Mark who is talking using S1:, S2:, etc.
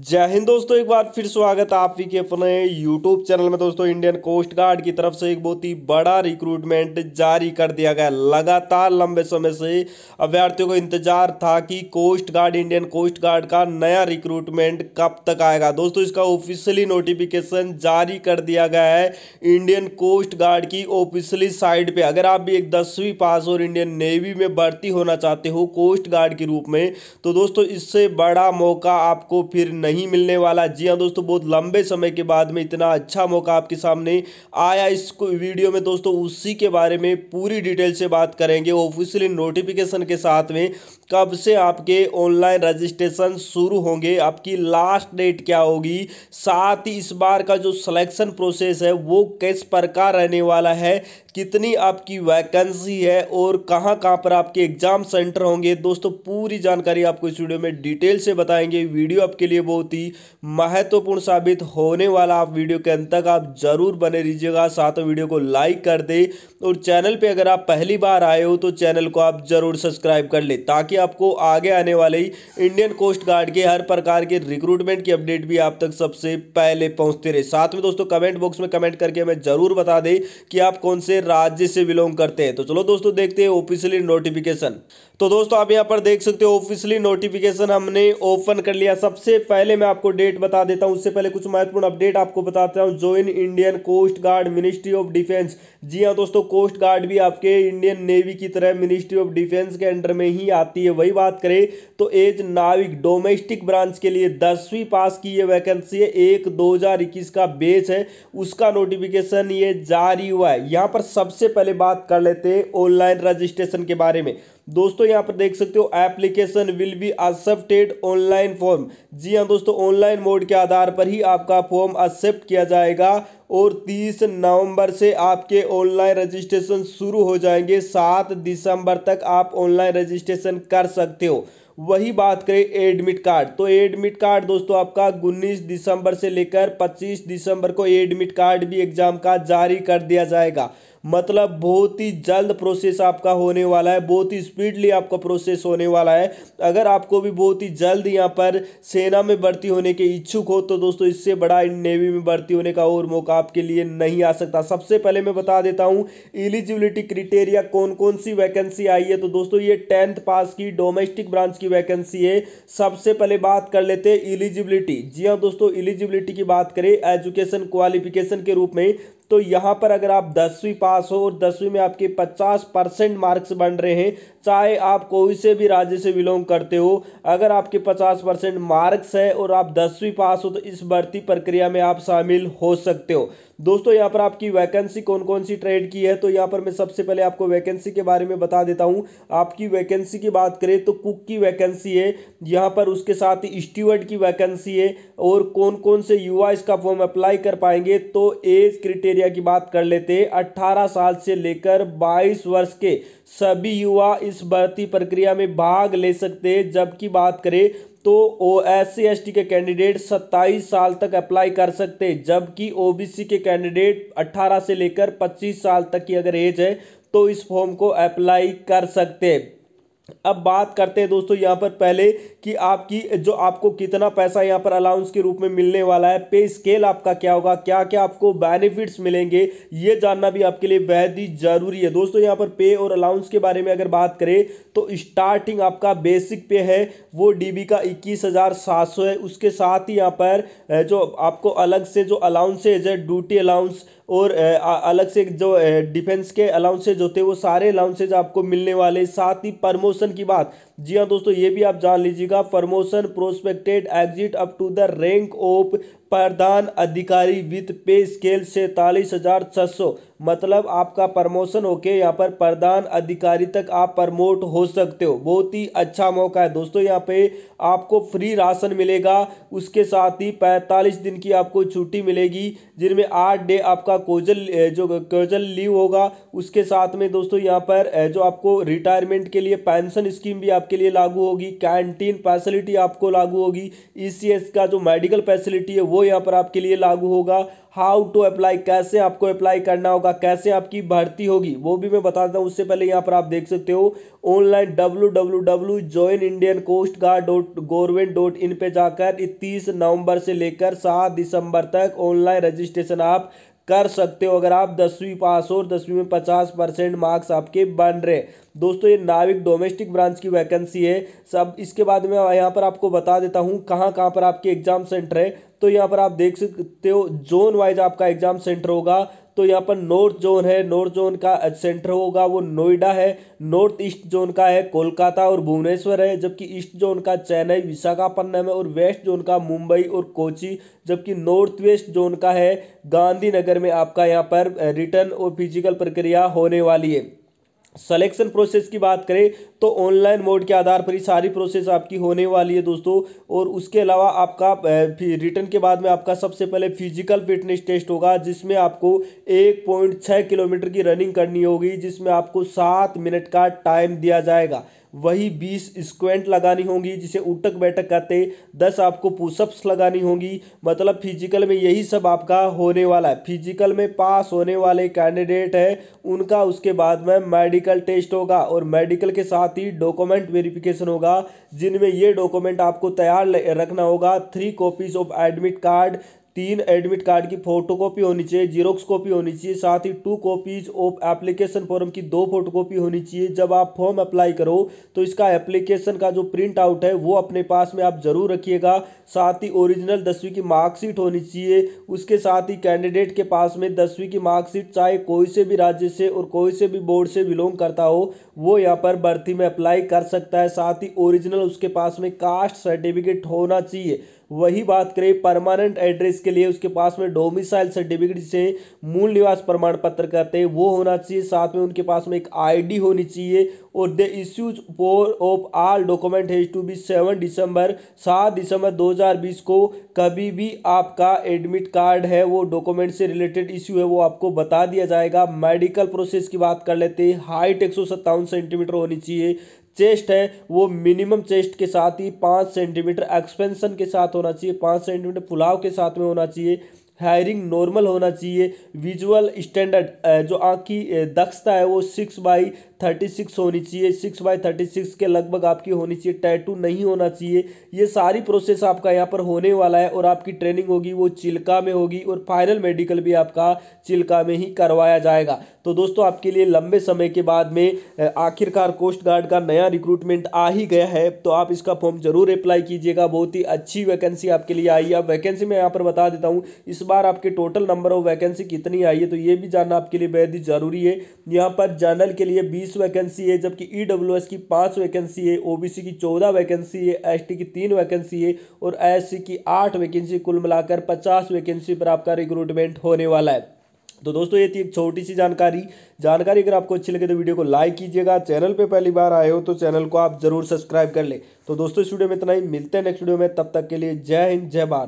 S1: जय हिंद दोस्तों एक बार फिर स्वागत है आप ही के अपने यूट्यूब चैनल में दोस्तों इंडियन कोस्ट गार्ड की तरफ से एक बहुत ही बड़ा रिक्रूटमेंट जारी कर दिया गया लगातार लंबे समय से अभ्यर्थियों को इंतजार था कि coast guard Indian coast guard का नया रिक्रूटमेंट कब तक आएगा दोस्तों इसका ऑफिशियली नोटिफिकेशन जारी कर दिया गया है इंडियन कोस्ट गार्ड की ऑफिशियली साइट पर अगर आप भी एक दसवीं पास और इंडियन नेवी में भर्ती होना चाहते हो कोस्ट गार्ड के रूप में तो दोस्तों इससे बड़ा मौका आपको फिर नहीं मिलने वाला जी हाँ दोस्तों बहुत लंबे समय के बाद में इतना अच्छा मौका आपके सामने आया इस वीडियो में दोस्तों उसी के बारे में पूरी डिटेल से बात करेंगे ऑफिशियली नोटिफिकेशन के साथ में कब से आपके ऑनलाइन रजिस्ट्रेशन शुरू होंगे आपकी लास्ट डेट क्या होगी साथ ही इस बार का जो सिलेक्शन प्रोसेस है वो किस प्रकार रहने वाला है कितनी आपकी वैकेंसी है और कहां कहां पर आपके एग्ज़ाम सेंटर होंगे दोस्तों पूरी जानकारी आपको इस वीडियो में डिटेल से बताएंगे वीडियो आपके लिए बहुत ही महत्वपूर्ण साबित होने वाला आप वीडियो के अंत तक आप ज़रूर बने रहिएगा साथ में वीडियो को लाइक कर दे और चैनल पर अगर आप पहली बार आए हो तो चैनल को आप ज़रूर सब्सक्राइब कर ले ताकि आपको आगे आने वाले इंडियन कोस्ट गार्ड के हर प्रकार के रिक्रूटमेंट की अपडेट भी आप तक सबसे पहले पहुँचते रहे साथ में दोस्तों कमेंट बॉक्स में कमेंट करके हमें ज़रूर बता दें कि आप कौन से राज्य से बिलोंग करते हैं तो चलो दोस्तों देखते हैं ऑफिशियली नोटिफिकेशन तो दोस्तों आप यहाँ पर देख सकते हो ऑफिशियली नोटिफिकेशन हमने ओपन कर लिया सबसे पहले मैं आपको डेट बता देता हूँ उससे पहले कुछ महत्वपूर्ण अपडेट आपको बताता हूँ join Indian coast guard ministry of defence जी हाँ दोस्तों कोस्ट गार्ड भी आपके इंडियन नेवी की तरह मिनिस्ट्री ऑफ डिफेंस के अंडर में ही आती है वही बात करें तो एज नाविक डोमेस्टिक ब्रांच के लिए दसवीं पास की ये वैकेंसी है एक दो का बेच है उसका नोटिफिकेशन ये जारी हुआ है यहाँ पर सबसे पहले बात कर लेते हैं ऑनलाइन रजिस्ट्रेशन के बारे में दोस्तों यहाँ पर देख सकते हो application will be accepted online form जी हाँ दोस्तों ऑनलाइन मोड के आधार पर ही आपका फॉर्म एक्सेप्ट किया जाएगा और 30 नवंबर से आपके ऑनलाइन रजिस्ट्रेशन शुरू हो जाएंगे 7 दिसंबर तक आप ऑनलाइन रजिस्ट्रेशन कर सकते हो वही बात करें एडमिट कार्ड तो एडमिट कार्ड दोस्तों आपका उन्नीस दिसंबर से लेकर 25 दिसंबर को एडमिट कार्ड भी एग्जाम का जारी कर दिया जाएगा मतलब बहुत ही जल्द प्रोसेस आपका होने वाला है बहुत ही स्पीडली आपका प्रोसेस होने वाला है अगर आपको भी बहुत ही जल्द यहाँ पर सेना में भर्ती होने के इच्छुक हो तो दोस्तों इससे बड़ा नेवी में भर्ती होने का और मौका आपके लिए नहीं आ सकता सबसे पहले मैं बता देता हूँ एलिजिबिलिटी क्रिटेरिया कौन कौन सी वैकेंसी आई है तो दोस्तों ये टेंथ पास की डोमेस्टिक ब्रांच की वैकेंसी है सबसे पहले बात कर लेते हैं एलिजिबिलिटी जी हाँ दोस्तों एलिजिबिलिटी की बात करें एजुकेशन क्वालिफिकेशन के रूप में तो यहाँ पर अगर आप दसवीं पास हो और दसवीं में आपके 50 परसेंट मार्क्स बन रहे हैं चाहे आप कोई से भी राज्य से बिलोंग करते हो अगर आपके 50 परसेंट मार्क्स है और आप दसवीं पास हो तो इस भर्ती प्रक्रिया में आप शामिल हो सकते हो दोस्तों यहाँ पर आपकी वैकेंसी कौन कौन सी ट्रेड की है तो यहाँ पर मैं सबसे पहले आपको वैकेंसी के बारे में बता देता हूँ आपकी वैकेंसी की बात करें तो कुक की वैकेंसी है यहाँ पर उसके साथ स्टीवर्ड की वैकेंसी है और कौन कौन से युवा इसका फॉर्म अप्लाई कर पाएंगे तो एज क्रिटेरिया की बात कर लेते हैं अट्ठारह साल से लेकर बाईस वर्ष के सभी युवा इस भर्ती प्रक्रिया में भाग ले सकते हैं जबकि बात करें तो ओ एस सी के कैंडिडेट 27 साल तक अप्लाई कर सकते हैं जबकि सी के कैंडिडेट 18 से लेकर 25 साल तक की अगर एज है तो इस फॉर्म को अप्लाई कर सकते हैं अब बात करते हैं दोस्तों यहाँ पर पहले कि आपकी जो आपको कितना पैसा यहाँ पर अलाउंस के रूप में मिलने वाला है पे स्केल आपका क्या होगा क्या क्या आपको बेनिफिट्स मिलेंगे ये जानना भी आपके लिए बेहद ही जरूरी है दोस्तों यहाँ पर पे और अलाउंस के बारे में अगर बात करें तो स्टार्टिंग आपका बेसिक पे है वो डी का इक्कीस है उसके साथ ही यहाँ पर जो आपको अलग से जो अलाउंसेज है ड्यूटी अलाउंस और अलग से जो डिफेंस के अलाउंसेज होते हैं वो सारे अलाउंसेज आपको मिलने वाले साथ ही प्रमोशन की बात जी हाँ दोस्तों ये भी आप जान लीजिएगा promotion prospected exit up to the rank of प्रधान अधिकारी वित्त पे स्केल सैतालीस हज़ार छह सौ मतलब आपका प्रमोशन होके यहाँ पर प्रधान अधिकारी तक आप प्रमोट हो सकते हो बहुत ही अच्छा मौका है दोस्तों यहाँ पे आपको फ्री राशन मिलेगा उसके साथ ही पैंतालीस दिन की आपको छुट्टी मिलेगी जिनमें आठ डे आपका कोजल जो कोजल लीव होगा उसके साथ में दोस्तों यहाँ पर जो आपको रिटायरमेंट के लिए पेंशन स्कीम भी आपके लिए लागू होगी कैंटीन फैसिलिटी आपको लागू होगी ई e का जो मेडिकल फैसिलिटी है वो यहाँ पर आपके लिए लागू होगा हाउ टू अप्लाई कैसे आपको अप्लाई करना होगा कैसे आपकी भर्ती होगी वो भी मैं बताता हूँ उससे पहले यहाँ पर आप देख सकते हो online W W W join Indian coast guard dot government dot in पर जाकर इकतीस नवंबर से लेकर सात दिसंबर तक ऑनलाइन रजिस्ट्रेशन आप कर सकते हो अगर आप दसवीं पास हो और दसवीं में पचास परसेंट मार्क्स आपके बन रहे दोस्तों ये नाविक डोमेस्टिक ब्रांच की वैकेंसी है सब इसके बाद में यहाँ पर आपको बता देता हूँ कहाँ कहाँ पर आपके एग्जाम सेंटर है तो यहाँ पर आप देख सकते हो जोन वाइज आपका एग्जाम सेंटर होगा तो यहाँ पर नॉर्थ जोन है नॉर्थ जोन का सेंटर होगा वो नोएडा है नॉर्थ ईस्ट जोन का है कोलकाता और भुवनेश्वर है जबकि ईस्ट जोन का चेन्नई विशाखापट्टनम है और वेस्ट जोन का मुंबई और कोची जबकि नॉर्थ वेस्ट जोन का है गांधीनगर में आपका यहाँ पर रिटर्न और फिजिकल प्रक्रिया होने वाली है सलेक्शन प्रोसेस की बात करें तो ऑनलाइन मोड के आधार पर ही सारी प्रोसेस आपकी होने वाली है दोस्तों और उसके अलावा आपका रिटर्न के बाद में आपका सबसे पहले फिजिकल फिटनेस टेस्ट होगा जिसमें आपको एक पॉइंट छः किलोमीटर की रनिंग करनी होगी जिसमें आपको सात मिनट का टाइम दिया जाएगा वही बीस स्क्वेंट लगानी होंगी जिसे उठक बैठक कहते हैं दस आपको पुशअप्स लगानी होंगी मतलब फिजिकल में यही सब आपका होने वाला है फिजिकल में पास होने वाले कैंडिडेट है उनका उसके बाद में मेडिकल टेस्ट होगा और मेडिकल के साथ ही डॉक्यूमेंट वेरिफिकेशन होगा जिनमें ये डॉक्यूमेंट आपको तैयार रखना होगा three copies of admit card तीन एडमिट कार्ड की फोटो कॉपी होनी चाहिए जीरोक्स कॉपी होनी चाहिए साथ ही two copies of application form की दो फोटो कॉपी होनी चाहिए जब आप फॉर्म अप्लाई करो तो इसका एप्लीकेशन का जो प्रिंट आउट है वो अपने पास में आप ज़रूर रखिएगा साथ ही ओरिजिनल दसवीं की मार्कशीट होनी चाहिए उसके साथ ही कैंडिडेट के पास में दसवीं की मार्कशीट चाहे कोई से भी राज्य से और कोई से भी बोर्ड से बिलोंग करता हो वो यहाँ पर भर्ती में अप्लाई कर सकता है साथ ही ओरिजिनल उसके पास में कास्ट सर्टिफिकेट होना चाहिए वही बात करें परमानेंट एड्रेस के लिए उसके पास में डोमिसाइल सर्टिफिकेट से मूल निवास प्रमाण पत्र कहते हैं वो होना चाहिए साथ में उनके पास में एक आईडी होनी चाहिए और the issues four of all document has to be seven December सात दिसंबर 2020 को कभी भी आपका एडमिट कार्ड है वो डॉक्यूमेंट से रिलेटेड इश्यू है वो आपको बता दिया जाएगा मेडिकल प्रोसेस की बात कर लेते हैं हाइट एक सेंटीमीटर होनी चाहिए चेस्ट है वो मिनिमम चेस्ट के साथ ही पाँच सेंटीमीटर एक्सपेंशन के साथ होना चाहिए पाँच सेंटीमीटर पुलाव के साथ में होना चाहिए हायरिंग नॉर्मल होना चाहिए विजुअल स्टैंडर्ड जो आँख की दक्षता है वो सिक्स बाई थर्टी सिक्स होनी चाहिए सिक्स बाई थर्टी सिक्स के लगभग आपकी होनी चाहिए टैटू नहीं होना चाहिए ये सारी प्रोसेस आपका यहाँ पर होने वाला है और आपकी ट्रेनिंग होगी वो चिल्का में होगी और फाइनल मेडिकल भी आपका चिल्का में ही करवाया जाएगा तो दोस्तों आपके लिए लंबे समय के बाद में आखिरकार कोस्ट गार्ड का नया रिक्रूटमेंट आ ही गया है तो आप इसका फॉर्म जरूर अप्लाई कीजिएगा बहुत ही अच्छी वैकेंसी आपके लिए आई है वैकेंसी मैं यहाँ पर बता देता हूँ इस बार आपके टोटल नंबर ऑफ वैकेंसी कितनी आई है तो ये भी जानना आपके लिए बेहद ही जरूरी है यहाँ पर जनरल के लिए बीस बीस वैकेंसी है जबकि ई e की पाँच वैकेंसी है ओ की चौदह वैकेंसी है एस की तीन वैकेंसी है और एस की आठ वैकेंसी कुल मिलाकर पचास वैकेंसी पर आपका रिक्रूटमेंट होने वाला है तो दोस्तों ये थी एक छोटी सी जानकारी जानकारी अगर आपको अच्छी लगे तो वीडियो को लाइक कीजिएगा चैनल पे पहली बार आए हो तो चैनल को आप जरूर सब्सक्राइब कर ले तो दोस्तों इस वीडियो में इतना ही मिलते हैं नेक्स्ट वीडियो में तब तक के लिए जय हिंद जय भारत